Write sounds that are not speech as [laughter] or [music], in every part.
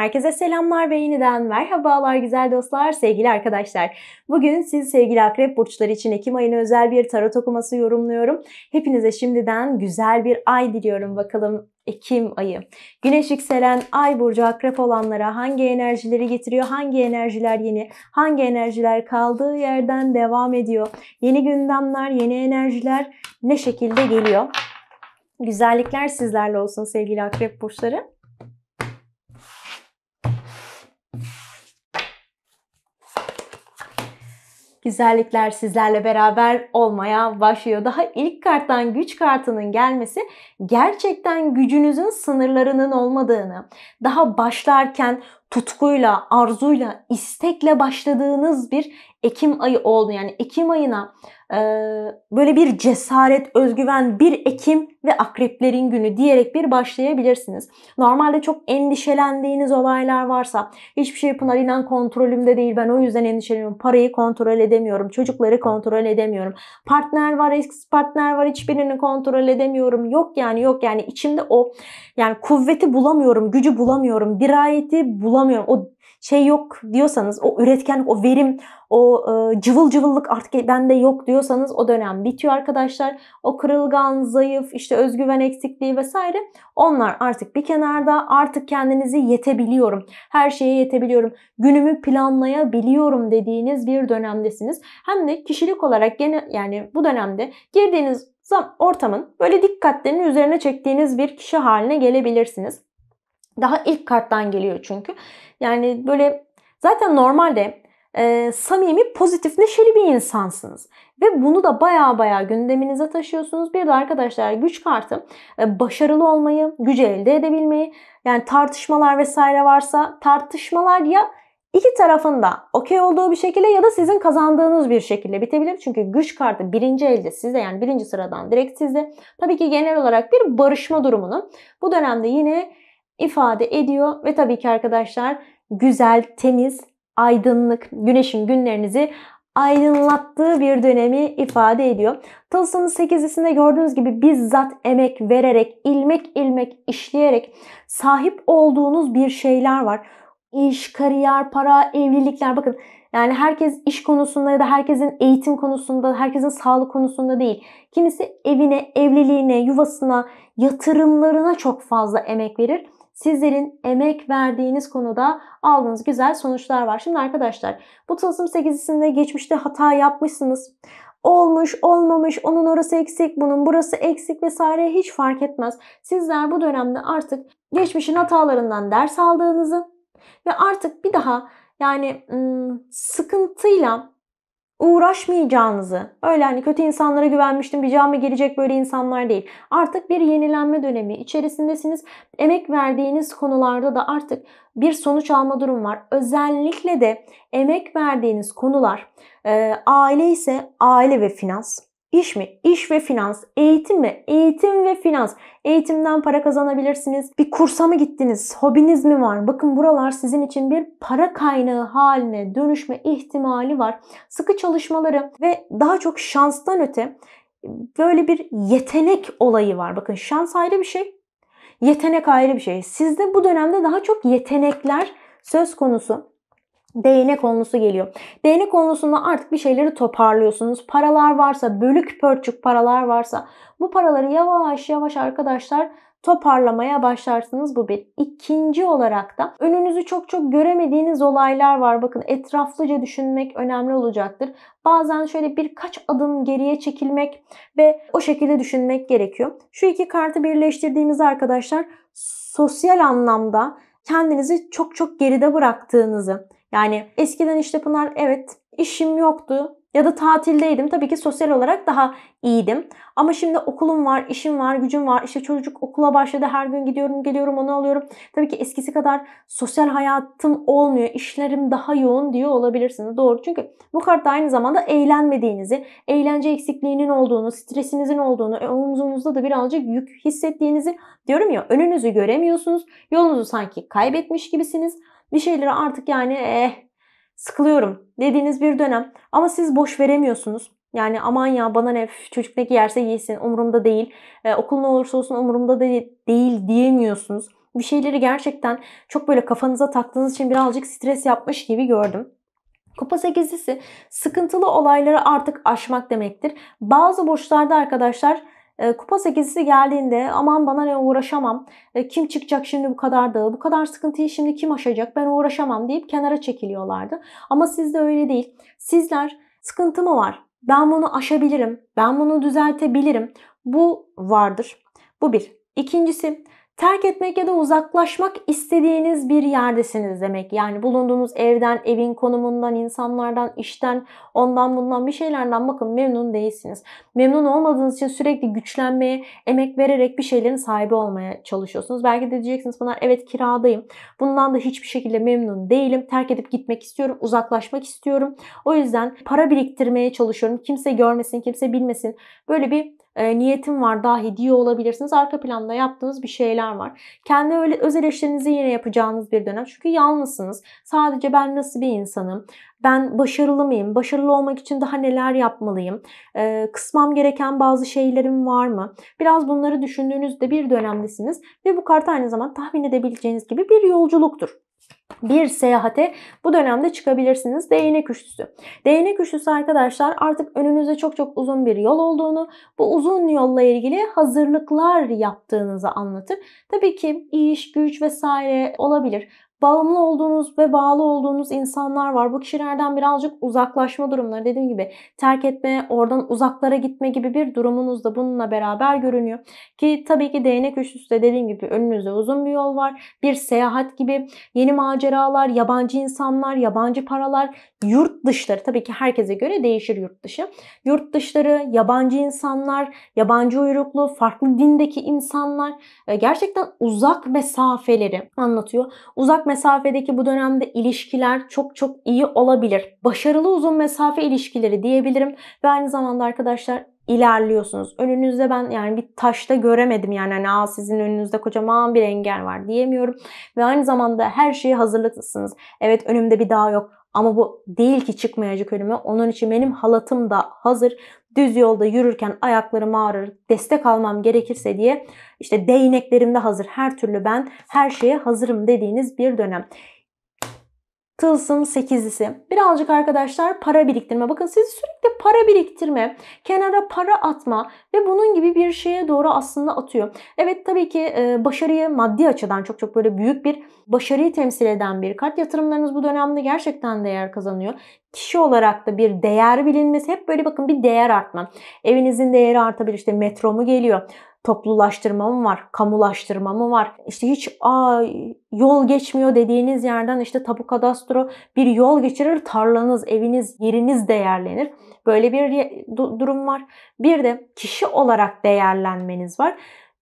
Herkese selamlar ve yeniden merhabalar güzel dostlar, sevgili arkadaşlar. Bugün siz sevgili akrep burçları için Ekim ayına özel bir tarot okuması yorumluyorum. Hepinize şimdiden güzel bir ay diliyorum bakalım Ekim ayı. Güneş yükselen ay burcu akrep olanlara hangi enerjileri getiriyor? Hangi enerjiler yeni? Hangi enerjiler kaldığı yerden devam ediyor? Yeni gündemler, yeni enerjiler ne şekilde geliyor? Güzellikler sizlerle olsun sevgili akrep burçları. güzellikler sizlerle beraber olmaya başlıyor. Daha ilk karttan güç kartının gelmesi gerçekten gücünüzün sınırlarının olmadığını, daha başlarken tutkuyla, arzuyla, istekle başladığınız bir Ekim ayı oldu. Yani Ekim ayına e, böyle bir cesaret, özgüven, bir Ekim ve akreplerin günü diyerek bir başlayabilirsiniz. Normalde çok endişelendiğiniz olaylar varsa, hiçbir şey Pınar inan kontrolümde değil, ben o yüzden endişeleniyorum. Parayı kontrol edemiyorum, çocukları kontrol edemiyorum. Partner var, ex partner var, hiçbirini kontrol edemiyorum. Yok yani yok yani içimde o yani kuvveti bulamıyorum, gücü bulamıyorum, dirayeti bulamıyorum olamıyorum. O şey yok diyorsanız, o üretkenlik, o verim, o e, cıvıl cıvıllık artık bende yok diyorsanız o dönem bitiyor arkadaşlar. O kırılgan, zayıf, işte özgüven eksikliği vesaire onlar artık bir kenarda. Artık kendinizi yetebiliyorum. Her şeye yetebiliyorum. Günümü planlayabiliyorum dediğiniz bir dönemdesiniz. Hem de kişilik olarak gene yani bu dönemde girdiğiniz ortamın böyle dikkatlerini üzerine çektiğiniz bir kişi haline gelebilirsiniz. Daha ilk karttan geliyor çünkü. Yani böyle zaten normalde e, samimi, pozitif, neşeli bir insansınız. Ve bunu da baya baya gündeminize taşıyorsunuz. Bir de arkadaşlar güç kartı e, başarılı olmayı, gücü elde edebilmeyi, yani tartışmalar vesaire varsa tartışmalar ya iki tarafında okey olduğu bir şekilde ya da sizin kazandığınız bir şekilde bitebilir. Çünkü güç kartı birinci elde size yani birinci sıradan direkt sizde. Tabii ki genel olarak bir barışma durumunun bu dönemde yine ifade ediyor ve tabii ki arkadaşlar güzel, temiz, aydınlık, güneşin günlerinizi aydınlattığı bir dönemi ifade ediyor. Tılsımın 8'lisinde gördüğünüz gibi bizzat emek vererek, ilmek ilmek işleyerek sahip olduğunuz bir şeyler var. İş, kariyer, para, evlilikler bakın yani herkes iş konusunda ya da herkesin eğitim konusunda, herkesin sağlık konusunda değil. Kimisi evine, evliliğine, yuvasına, yatırımlarına çok fazla emek verir sizlerin emek verdiğiniz konuda aldığınız güzel sonuçlar var. Şimdi arkadaşlar bu tılsım 8'sinde geçmişte hata yapmışsınız. Olmuş, olmamış, onun orası eksik, bunun burası eksik vesaire hiç fark etmez. Sizler bu dönemde artık geçmişin hatalarından ders aldığınızı ve artık bir daha yani ıı, sıkıntıyla uğraşmayacağınızı, öyle hani kötü insanlara güvenmiştim, bir cami gelecek böyle insanlar değil. Artık bir yenilenme dönemi içerisindesiniz. Emek verdiğiniz konularda da artık bir sonuç alma durum var. Özellikle de emek verdiğiniz konular, e, aile ise aile ve finans, İş mi? İş ve finans. Eğitim mi? Eğitim ve finans. Eğitimden para kazanabilirsiniz. Bir kursa mı gittiniz? Hobiniz mi var? Bakın buralar sizin için bir para kaynağı haline dönüşme ihtimali var. Sıkı çalışmaları ve daha çok şanstan öte böyle bir yetenek olayı var. Bakın şans ayrı bir şey. Yetenek ayrı bir şey. Sizde bu dönemde daha çok yetenekler söz konusu. Değnek konusu geliyor. Değnek konusunda artık bir şeyleri toparlıyorsunuz. Paralar varsa, bölük pörçük paralar varsa bu paraları yavaş yavaş arkadaşlar toparlamaya başlarsınız. Bu bir. İkinci olarak da önünüzü çok çok göremediğiniz olaylar var. Bakın etraflıca düşünmek önemli olacaktır. Bazen şöyle birkaç adım geriye çekilmek ve o şekilde düşünmek gerekiyor. Şu iki kartı birleştirdiğimizde arkadaşlar sosyal anlamda kendinizi çok çok geride bıraktığınızı, yani eskiden işte Pınar evet işim yoktu ya da tatildeydim. Tabii ki sosyal olarak daha iyiydim. Ama şimdi okulum var, işim var, gücüm var. İşte çocuk okula başladı. Her gün gidiyorum, geliyorum, onu alıyorum. Tabii ki eskisi kadar sosyal hayatım olmuyor. işlerim daha yoğun diyor olabilirsiniz. Doğru. Çünkü bu kartta aynı zamanda eğlenmediğinizi, eğlence eksikliğinin olduğunu, stresinizin olduğunu, e, omzunuzda da birazcık yük hissettiğinizi diyorum ya önünüzü göremiyorsunuz. Yolunuzu sanki kaybetmiş gibisiniz bir şeyleri artık yani eh, sıkılıyorum dediğiniz bir dönem. Ama siz boş veremiyorsunuz. Yani aman ya bana ne çocuk ne giyerse giysin umurumda değil. E, okul ne olursa olsun umurumda de, değil diyemiyorsunuz. Bir şeyleri gerçekten çok böyle kafanıza taktığınız için birazcık stres yapmış gibi gördüm. Kupa 8'lisi sıkıntılı olayları artık aşmak demektir. Bazı boşlarda arkadaşlar ee, kupa 8'si geldiğinde aman bana ne uğraşamam. Ee, kim çıkacak şimdi bu kadar dağı? Bu kadar sıkıntıyı şimdi kim aşacak? Ben uğraşamam deyip kenara çekiliyorlardı. Ama sizde öyle değil. Sizler sıkıntı mı var? Ben bunu aşabilirim. Ben bunu düzeltebilirim. Bu vardır. Bu bir. İkincisi Terk etmek ya da uzaklaşmak istediğiniz bir yerdesiniz demek. Yani bulunduğunuz evden, evin konumundan, insanlardan, işten, ondan bundan bir şeylerden bakın memnun değilsiniz. Memnun olmadığınız için sürekli güçlenmeye, emek vererek bir şeylerin sahibi olmaya çalışıyorsunuz. Belki de diyeceksiniz bana evet kiradayım. Bundan da hiçbir şekilde memnun değilim. Terk edip gitmek istiyorum, uzaklaşmak istiyorum. O yüzden para biriktirmeye çalışıyorum. Kimse görmesin, kimse bilmesin. Böyle bir e, niyetim var dahi diyor olabilirsiniz. Arka planda yaptığınız bir şeyler var. Kendi öyle öz eleştirinizi yine yapacağınız bir dönem. Çünkü yalnızsınız. Sadece ben nasıl bir insanım? Ben başarılı mıyım? Başarılı olmak için daha neler yapmalıyım? E, kısmam gereken bazı şeylerim var mı? Biraz bunları düşündüğünüzde bir dönemdesiniz ve bu kart aynı zamanda tahmin edebileceğiniz gibi bir yolculuktur bir seyahate bu dönemde çıkabilirsiniz. Değnek üçlüsü. Değnek üçlüsü arkadaşlar artık önünüze çok çok uzun bir yol olduğunu, bu uzun yolla ilgili hazırlıklar yaptığınızı anlatır. Tabii ki iş, güç vesaire olabilir bağımlı olduğunuz ve bağlı olduğunuz insanlar var. Bu kişilerden birazcık uzaklaşma durumları dediğim gibi terk etme, oradan uzaklara gitme gibi bir durumunuz da bununla beraber görünüyor. Ki tabii ki değnek üçlüsü de dediğim gibi önünüzde uzun bir yol var. Bir seyahat gibi yeni maceralar, yabancı insanlar, yabancı paralar, yurt dışları tabii ki herkese göre değişir yurt dışı. Yurt dışları, yabancı insanlar, yabancı uyruklu, farklı dindeki insanlar e, gerçekten uzak mesafeleri anlatıyor. Uzak mesafedeki bu dönemde ilişkiler çok çok iyi olabilir. Başarılı uzun mesafe ilişkileri diyebilirim ve aynı zamanda arkadaşlar ilerliyorsunuz. Önünüzde ben yani bir taşta göremedim yani hani Aa, sizin önünüzde kocaman bir engel var diyemiyorum. Ve aynı zamanda her şeye hazırlıklısınız. Evet önümde bir dağ yok ama bu değil ki çıkmayacak önüme. Onun için benim halatım da hazır düz yolda yürürken ayaklarım ağrır, destek almam gerekirse diye işte değneklerimde hazır her türlü ben her şeye hazırım dediğiniz bir dönem. Tılsım 8'lisi. Birazcık arkadaşlar para biriktirme. Bakın siz sürekli para biriktirme, kenara para atma ve bunun gibi bir şeye doğru aslında atıyor. Evet tabii ki e, başarıyı maddi açıdan çok çok böyle büyük bir başarıyı temsil eden bir kart. Yatırımlarınız bu dönemde gerçekten değer kazanıyor kişi olarak da bir değer bilinmesi hep böyle bakın bir değer artma. Evinizin değeri artabilir işte metro mu geliyor toplulaştırma mı var? Kamulaştırma mı var? İşte hiç aa, yol geçmiyor dediğiniz yerden işte tapu kadastro bir yol geçirir. Tarlanız, eviniz, yeriniz değerlenir. Böyle bir durum var. Bir de kişi olarak değerlenmeniz var.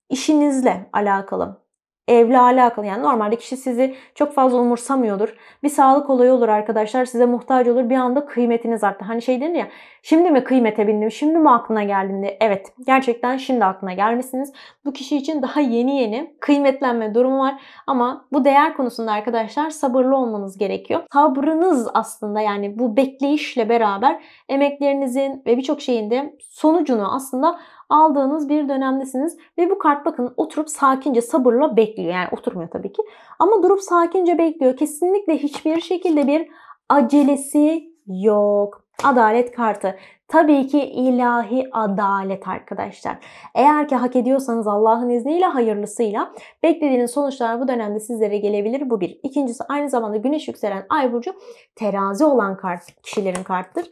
İşinizle alakalı evle alakalı yani normalde kişi sizi çok fazla umursamıyordur. Bir sağlık olayı olur arkadaşlar size muhtaç olur bir anda kıymetiniz arttı. Hani şey denir ya şimdi mi kıymete bindim şimdi mi aklına geldim diye. Evet gerçekten şimdi aklına gelmişsiniz. Bu kişi için daha yeni yeni kıymetlenme durumu var ama bu değer konusunda arkadaşlar sabırlı olmanız gerekiyor. Sabrınız aslında yani bu bekleyişle beraber emeklerinizin ve birçok şeyin de sonucunu aslında aldığınız bir dönemdesiniz ve bu kart bakın oturup sakince sabırla bekliyor. Yani oturmuyor tabii ki ama durup sakince bekliyor. Kesinlikle hiçbir şekilde bir acelesi yok. Adalet kartı. Tabii ki ilahi adalet arkadaşlar. Eğer ki hak ediyorsanız Allah'ın izniyle hayırlısıyla beklediğiniz sonuçlar bu dönemde sizlere gelebilir. Bu bir. İkincisi aynı zamanda güneş yükselen ay burcu terazi olan kart, kişilerin karttır.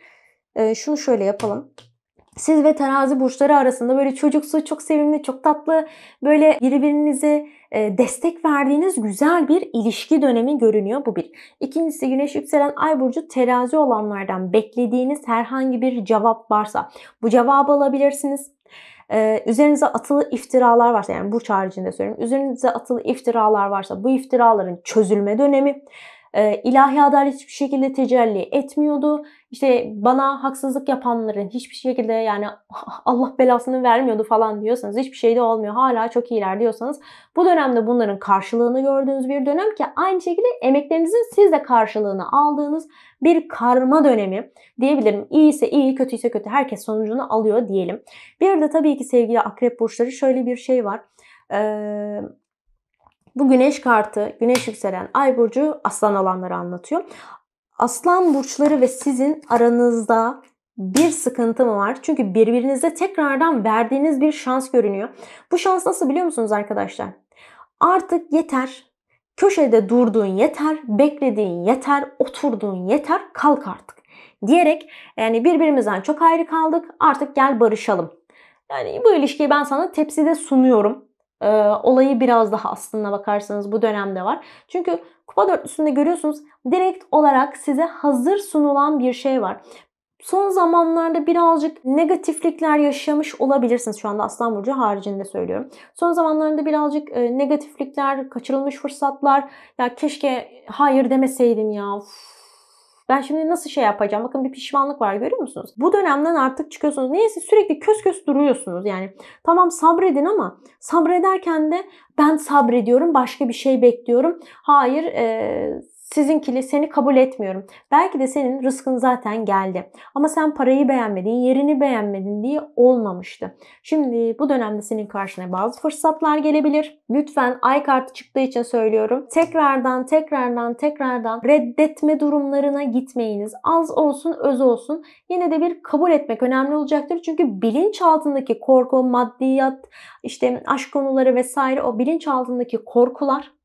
Ee, şunu şöyle yapalım siz ve terazi burçları arasında böyle çocuksu, çok sevimli, çok tatlı böyle birbirinize e, destek verdiğiniz güzel bir ilişki dönemi görünüyor bu bir. İkincisi güneş yükselen ay burcu terazi olanlardan beklediğiniz herhangi bir cevap varsa bu cevabı alabilirsiniz. E, üzerinize atılı iftiralar varsa yani burç haricinde söyleyeyim. Üzerinize atılı iftiralar varsa bu iftiraların çözülme dönemi e, ilahi adalet hiçbir şekilde tecelli etmiyordu. İşte bana haksızlık yapanların hiçbir şekilde yani [laughs] Allah belasını vermiyordu falan diyorsanız hiçbir şey de olmuyor. Hala çok iyiler diyorsanız bu dönemde bunların karşılığını gördüğünüz bir dönem ki aynı şekilde emeklerinizin siz de karşılığını aldığınız bir karma dönemi diyebilirim. İyi ise iyi, kötü ise kötü. Herkes sonucunu alıyor diyelim. Bir de tabii ki sevgili akrep burçları şöyle bir şey var. Ee, bu güneş kartı, güneş yükselen ay burcu aslan olanları anlatıyor. Aslan burçları ve sizin aranızda bir sıkıntı mı var? Çünkü birbirinize tekrardan verdiğiniz bir şans görünüyor. Bu şans nasıl biliyor musunuz arkadaşlar? Artık yeter. Köşede durduğun yeter, beklediğin yeter, oturduğun yeter, kalk artık diyerek yani birbirimizden çok ayrı kaldık. Artık gel barışalım. Yani bu ilişkiyi ben sana tepside sunuyorum e, olayı biraz daha aslında bakarsanız bu dönemde var. Çünkü kupa dörtlüsünde görüyorsunuz direkt olarak size hazır sunulan bir şey var. Son zamanlarda birazcık negatiflikler yaşamış olabilirsiniz. Şu anda Aslan Burcu haricinde söylüyorum. Son zamanlarda birazcık negatiflikler, kaçırılmış fırsatlar. Ya keşke hayır demeseydim ya. Uf ben şimdi nasıl şey yapacağım? Bakın bir pişmanlık var görüyor musunuz? Bu dönemden artık çıkıyorsunuz. Neyse sürekli kös kös duruyorsunuz yani. Tamam sabredin ama sabrederken de ben sabrediyorum başka bir şey bekliyorum. Hayır e, sizinkili seni kabul etmiyorum. Belki de senin rızkın zaten geldi. Ama sen parayı beğenmedin, yerini beğenmedin diye olmamıştı. Şimdi bu dönemde senin karşına bazı fırsatlar gelebilir. Lütfen ay kartı çıktığı için söylüyorum. Tekrardan, tekrardan, tekrardan reddetme durumlarına gitmeyiniz. Az olsun, öz olsun. Yine de bir kabul etmek önemli olacaktır. Çünkü bilinç altındaki korku, maddiyat, işte aşk konuları vesaire o bilinç altındaki korkular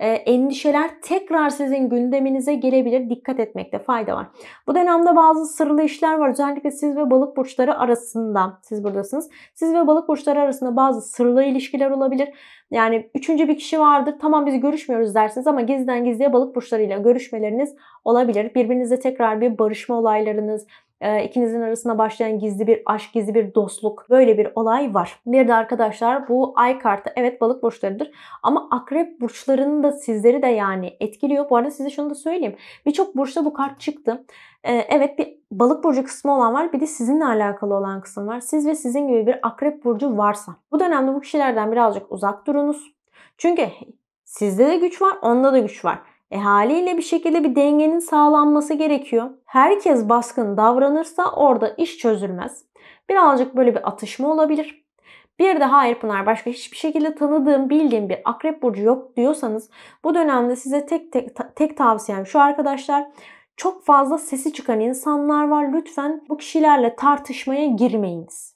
ee, endişeler tekrar sizin gündeminize gelebilir. Dikkat etmekte fayda var. Bu dönemde bazı sırlı işler var. Özellikle siz ve balık burçları arasında siz buradasınız. Siz ve balık burçları arasında bazı sırlı ilişkiler olabilir. Yani üçüncü bir kişi vardır. Tamam biz görüşmüyoruz dersiniz ama gizliden gizliye balık burçlarıyla görüşmeleriniz olabilir. Birbirinizle tekrar bir barışma olaylarınız, e, ikinizin arasına başlayan gizli bir aşk, gizli bir dostluk böyle bir olay var. Bir de arkadaşlar bu ay kartı evet balık burçlarıdır ama akrep burçlarının da sizleri de yani etkiliyor. Bu arada size şunu da söyleyeyim. Birçok burçta bu kart çıktı. Ee, evet bir balık burcu kısmı olan var bir de sizinle alakalı olan kısım var. Siz ve sizin gibi bir akrep burcu varsa bu dönemde bu kişilerden birazcık uzak durunuz. Çünkü sizde de güç var, onda da güç var. E haliyle bir şekilde bir dengenin sağlanması gerekiyor. Herkes baskın davranırsa orada iş çözülmez. Birazcık böyle bir atışma olabilir. Bir de hayır Pınar başka hiçbir şekilde tanıdığım, bildiğim bir akrep burcu yok diyorsanız bu dönemde size tek tek tek tavsiyem şu arkadaşlar. Çok fazla sesi çıkan insanlar var. Lütfen bu kişilerle tartışmaya girmeyiniz.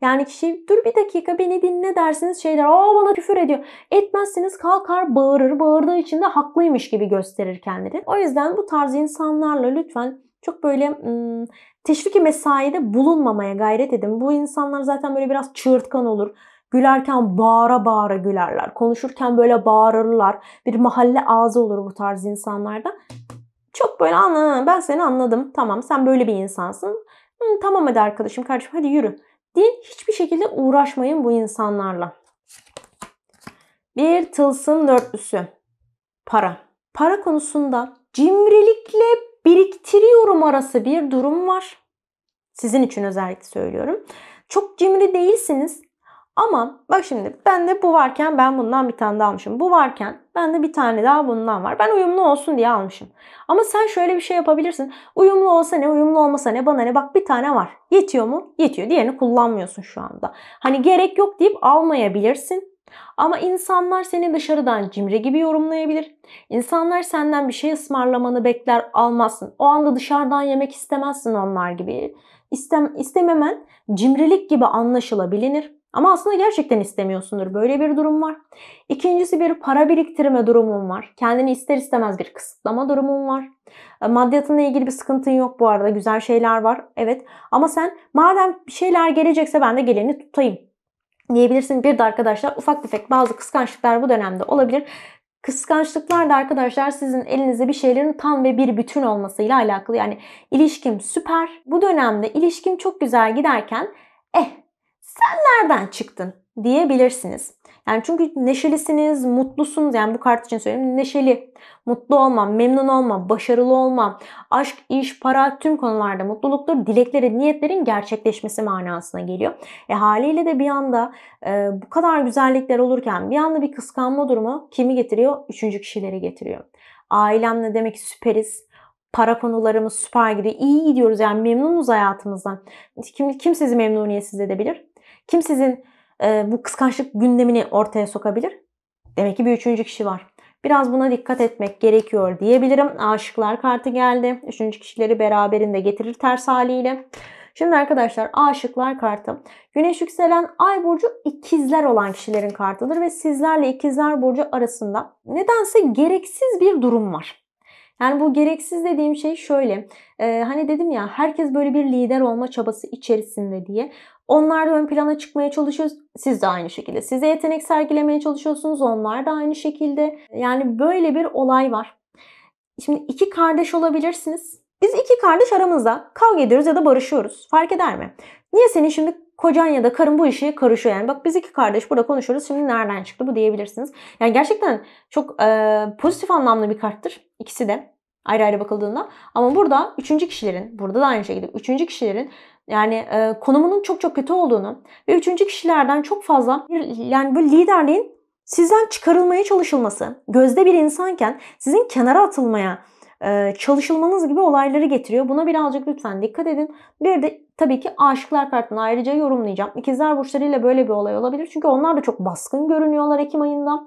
Yani kişi dur bir dakika beni dinle dersiniz şeyler aa bana küfür ediyor. Etmezsiniz kalkar bağırır bağırdığı için de haklıymış gibi gösterir kendini. O yüzden bu tarz insanlarla lütfen çok böyle ım, teşviki mesaide bulunmamaya gayret edin. Bu insanlar zaten böyle biraz çığırtkan olur. Gülerken bağıra bağıra gülerler. Konuşurken böyle bağırırlar. Bir mahalle ağzı olur bu tarz insanlarda. Çok böyle ana ben seni anladım. Tamam sen böyle bir insansın. Hı, tamam hadi arkadaşım kardeşim hadi yürü diye hiçbir şekilde uğraşmayın bu insanlarla. Bir tılsım dörtlüsü. Para. Para konusunda cimrilikle biriktiriyorum arası bir durum var. Sizin için özellikle söylüyorum. Çok cimri değilsiniz ama bak şimdi ben de bu varken ben bundan bir tane daha almışım. Bu varken Bende bir tane daha bundan var. Ben uyumlu olsun diye almışım. Ama sen şöyle bir şey yapabilirsin. Uyumlu olsa ne, uyumlu olmasa ne, bana ne bak bir tane var. Yetiyor mu? Yetiyor. Diğerini kullanmıyorsun şu anda. Hani gerek yok deyip almayabilirsin. Ama insanlar seni dışarıdan cimri gibi yorumlayabilir. İnsanlar senden bir şey ısmarlamanı bekler almazsın. O anda dışarıdan yemek istemezsin onlar gibi. İstem, istememen cimrilik gibi anlaşılabilir. Ama aslında gerçekten istemiyorsundur. Böyle bir durum var. İkincisi bir para biriktirme durumun var. Kendini ister istemez bir kısıtlama durumun var. E, maddiyatınla ilgili bir sıkıntın yok bu arada. Güzel şeyler var. Evet. Ama sen madem bir şeyler gelecekse ben de geleni tutayım diyebilirsin. Bir de arkadaşlar ufak tefek bazı kıskançlıklar bu dönemde olabilir. Kıskançlıklar da arkadaşlar sizin elinizde bir şeylerin tam ve bir bütün olmasıyla alakalı. Yani ilişkim süper. Bu dönemde ilişkim çok güzel giderken eh sen nereden çıktın diyebilirsiniz. Yani çünkü neşelisiniz, mutlusunuz. Yani bu kart için söyleyeyim. Neşeli, mutlu olma, memnun olma, başarılı olma, aşk, iş, para tüm konularda mutluluktur. Dilekleri, niyetlerin gerçekleşmesi manasına geliyor. E haliyle de bir anda e, bu kadar güzellikler olurken bir anda bir kıskanma durumu kimi getiriyor? Üçüncü kişileri getiriyor. Ailemle demek ki süperiz para konularımız süper gidiyor. İyi gidiyoruz yani memnunuz hayatımızdan. Kim, kim sizi memnuniyetsiz edebilir? Kim sizin e, bu kıskançlık gündemini ortaya sokabilir? Demek ki bir üçüncü kişi var. Biraz buna dikkat etmek gerekiyor diyebilirim. Aşıklar kartı geldi. Üçüncü kişileri beraberinde getirir ters haliyle. Şimdi arkadaşlar aşıklar kartı. Güneş yükselen ay burcu ikizler olan kişilerin kartıdır ve sizlerle ikizler burcu arasında nedense gereksiz bir durum var. Yani bu gereksiz dediğim şey şöyle. E, hani dedim ya herkes böyle bir lider olma çabası içerisinde diye. Onlar da ön plana çıkmaya çalışıyor. Siz de aynı şekilde. Siz de yetenek sergilemeye çalışıyorsunuz. Onlar da aynı şekilde. Yani böyle bir olay var. Şimdi iki kardeş olabilirsiniz. Biz iki kardeş aramızda kavga ediyoruz ya da barışıyoruz. Fark eder mi? Niye senin şimdi kocan ya da karın bu işe karışıyor yani. Bak biz iki kardeş burada konuşuyoruz şimdi nereden çıktı bu diyebilirsiniz. Yani gerçekten çok e, pozitif anlamlı bir karttır ikisi de ayrı ayrı bakıldığında. Ama burada üçüncü kişilerin, burada da aynı şekilde üçüncü kişilerin yani e, konumunun çok çok kötü olduğunu ve üçüncü kişilerden çok fazla yani bu liderliğin sizden çıkarılmaya çalışılması, gözde bir insanken sizin kenara atılmaya e, çalışılmanız gibi olayları getiriyor. Buna birazcık lütfen dikkat edin. Bir de tabii ki aşıklar kartını ayrıca yorumlayacağım. İkizler burçlarıyla böyle bir olay olabilir. Çünkü onlar da çok baskın görünüyorlar Ekim ayında.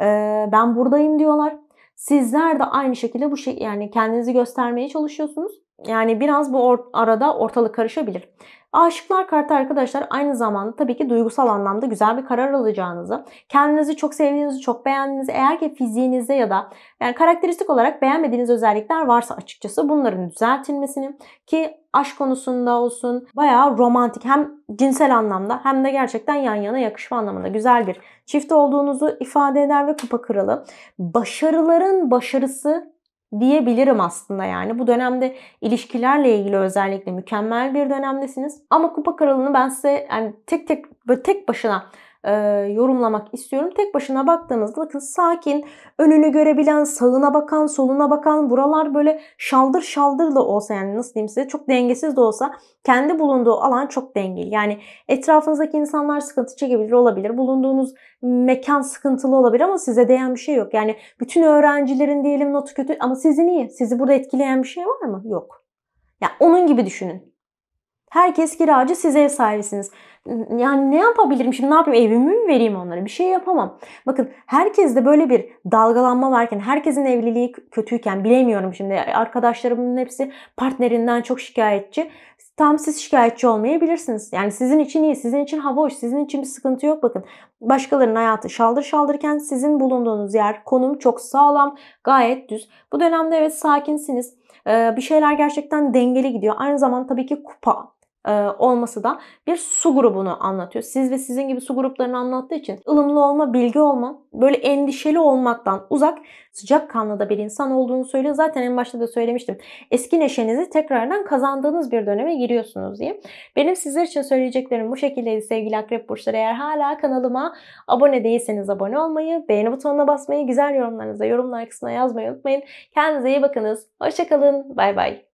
E, ben buradayım diyorlar. Sizler de aynı şekilde bu şey yani kendinizi göstermeye çalışıyorsunuz. Yani biraz bu or- arada ortalık karışabilir. Aşıklar kartı arkadaşlar aynı zamanda tabii ki duygusal anlamda güzel bir karar alacağınızı, kendinizi çok sevdiğinizi, çok beğendiğinizi, eğer ki fiziğinizde ya da yani karakteristik olarak beğenmediğiniz özellikler varsa açıkçası bunların düzeltilmesini ki aşk konusunda olsun bayağı romantik hem cinsel anlamda hem de gerçekten yan yana yakışma anlamında güzel bir çift olduğunuzu ifade eder ve kupa kralı. Başarıların başarısı diyebilirim aslında yani. Bu dönemde ilişkilerle ilgili özellikle mükemmel bir dönemdesiniz. Ama kupa kralını ben size yani tek tek böyle tek başına e, yorumlamak istiyorum. Tek başına baktığınızda bakın sakin, önünü görebilen, sağına bakan, soluna bakan buralar böyle şaldır şaldır da olsa yani nasıl diyeyim size çok dengesiz de olsa kendi bulunduğu alan çok dengeli. Yani etrafınızdaki insanlar sıkıntı çekebilir olabilir. Bulunduğunuz mekan sıkıntılı olabilir ama size değen bir şey yok. Yani bütün öğrencilerin diyelim notu kötü ama sizi iyi. Sizi burada etkileyen bir şey var mı? Yok. Ya yani onun gibi düşünün. Herkes kiracı, siz ev sahibisiniz. Yani ne yapabilirim şimdi ne yapayım evimi mi vereyim onlara bir şey yapamam. Bakın herkeste böyle bir dalgalanma varken herkesin evliliği kötüyken bilemiyorum şimdi arkadaşlarımın hepsi partnerinden çok şikayetçi. Tam siz şikayetçi olmayabilirsiniz. Yani sizin için iyi, sizin için hava hoş, sizin için bir sıkıntı yok bakın. Başkalarının hayatı şaldır şaldırken sizin bulunduğunuz yer, konum çok sağlam, gayet düz. Bu dönemde evet sakinsiniz bir şeyler gerçekten dengeli gidiyor. Aynı zamanda tabii ki kupa e, olması da bir su grubunu anlatıyor. Siz ve sizin gibi su gruplarını anlattığı için ılımlı olma, bilgi olma, böyle endişeli olmaktan uzak, sıcak kanlı da bir insan olduğunu söylüyor. Zaten en başta da söylemiştim. Eski neşenizi tekrardan kazandığınız bir döneme giriyorsunuz diye. Benim sizler için söyleyeceklerim bu şekildeydi sevgili akrep burçları. Eğer hala kanalıma abone değilseniz abone olmayı, beğeni butonuna basmayı, güzel yorumlarınızı yorumlar kısmına yazmayı unutmayın. Kendinize iyi bakınız. Hoşçakalın. Bay bay.